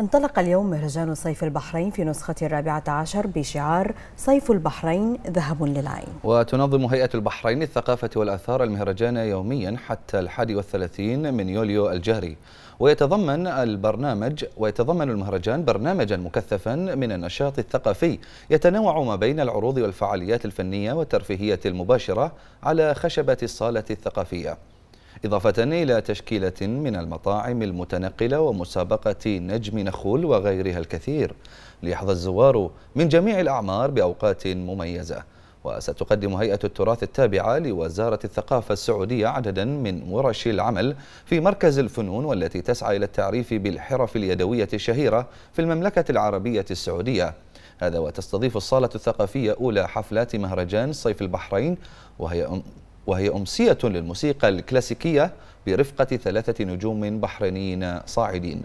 انطلق اليوم مهرجان صيف البحرين في نسخة الرابعة عشر بشعار صيف البحرين ذهب للعين وتنظم هيئة البحرين الثقافة والأثار المهرجان يوميا حتى الحادي والثلاثين من يوليو الجاري ويتضمن البرنامج ويتضمن المهرجان برنامجا مكثفا من النشاط الثقافي يتنوع ما بين العروض والفعاليات الفنية والترفيهية المباشرة على خشبة الصالة الثقافية إضافة إلى تشكيلة من المطاعم المتنقلة ومسابقة نجم نخول وغيرها الكثير ليحظى الزوار من جميع الأعمار بأوقات مميزة وستقدم هيئة التراث التابعة لوزارة الثقافة السعودية عددا من ورش العمل في مركز الفنون والتي تسعى إلى التعريف بالحرف اليدوية الشهيرة في المملكة العربية السعودية هذا وتستضيف الصالة الثقافية أولى حفلات مهرجان صيف البحرين وهي وهي أمسية للموسيقى الكلاسيكية برفقة ثلاثة نجوم بحرينيين صاعدين